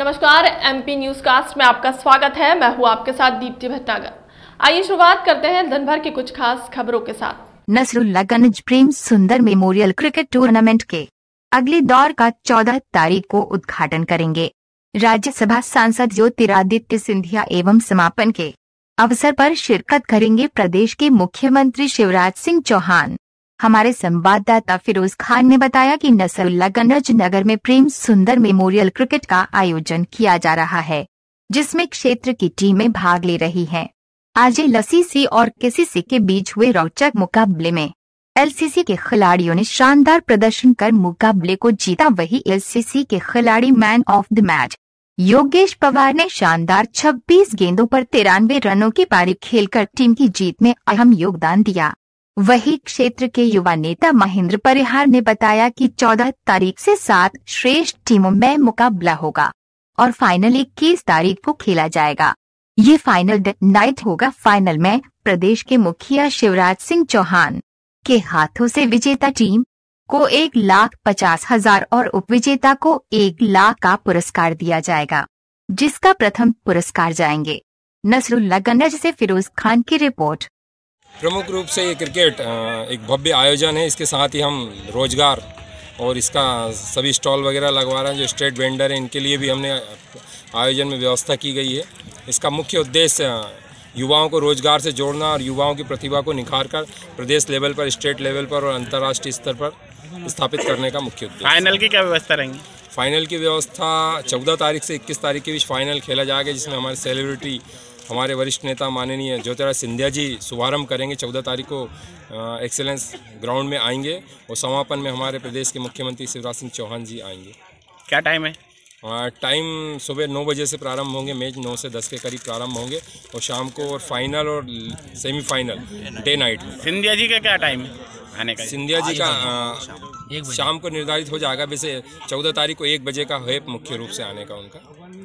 नमस्कार MP news cast में आपका स्वागत है मैं हूँ आपके साथ दीप्ति भट्टागर आइए शुरुआत करते हैं दिनभर की कुछ खास खबरों के साथ नसरुल्लागंज प्रेम सुंदर मेमोरियल क्रिकेट टूर्नामेंट के अगले दौर का चौदह तारीख को उद्घाटन करेंगे राज्यसभा सांसद ज्योतिरादित्य सिंधिया एवं समापन के अवसर पर शिरकत करेंगे प्रदेश के मुख्यमंत्री शिवराज सिंह चौहान हमारे संवाददाता फिरोज खान ने बताया कि नसरुल्लागंज नगर में प्रेम सुंदर मेमोरियल क्रिकेट का आयोजन किया जा रहा है जिसमें क्षेत्र की टीमें भाग ले रही हैं। आज लसी सी और केसीसी के बीच हुए रोचक मुकाबले में एलसीसी के खिलाड़ियों ने शानदार प्रदर्शन कर मुकाबले को जीता वही एलसीसी के खिलाड़ी man of the match Yogesh Pawar ने शानदार 26 गेंदों पर तिरानवे रनों की पारी खेलकर टीम की जीत में अहम योगदान दिया वही क्षेत्र के युवा नेता महेंद्र परिहार ने बताया कि 14 तारीख से सात श्रेष्ठ टीमों में मुकाबला होगा और फाइनल इक्कीस तारीख को खेला जाएगा ये फाइनल नाइट होगा फाइनल में प्रदेश के मुखिया शिवराज सिंह चौहान के हाथों से विजेता टीम को एक लाख पचास हजार और उपविजेता को एक लाख का पुरस्कार दिया जाएगा जिसका प्रथम पुरस्कार जाएंगे नसरुल्ला गंज से फिरोज खान की रिपोर्ट प्रमुख रूप से ये क्रिकेट एक भव्य आयोजन है इसके साथ ही हम रोजगार और इसका सभी स्टॉल वगैरह लगवा रहे हैं जो स्ट्रेट वेंडर हैं इनके लिए भी हमने आयोजन में व्यवस्था की गई है इसका मुख्य उद्देश्य युवाओं को रोजगार से जोड़ना और युवाओं की प्रतिभा को निखार कर प्रदेश लेवल पर स्टेट लेवल पर और अंतर्राष्ट्रीय स्तर पर स्थापित करने का मुख्य उद्देश्य फाइनल की क्या व्यवस्था रहेंगी फाइनल की व्यवस्था चौदह तारीख से इक्कीस तारीख के बीच फाइनल खेला जाएगा जिसमें हमारे सेलिब्रिटी हमारे वरिष्ठ नेता माननीय ज्योतिराज सिंधिया जी शुभारंभ करेंगे चौदह तारीख को एक्सेलेंस ग्राउंड में आएंगे और समापन में हमारे प्रदेश के मुख्यमंत्री शिवराज सिंह चौहान जी आएंगे क्या टाइम है टाइम सुबह नौ बजे से प्रारंभ होंगे मैच नौ से दस के करीब प्रारंभ होंगे और शाम को और फाइनल और semifinal day night Scindia ji का क्या टाइम है आने का सिंधिया जी का आ, शाम को निर्धारित हो जाएगा वैसे चौदह तारीख को एक बजे का है मुख्य रूप से आने का उनका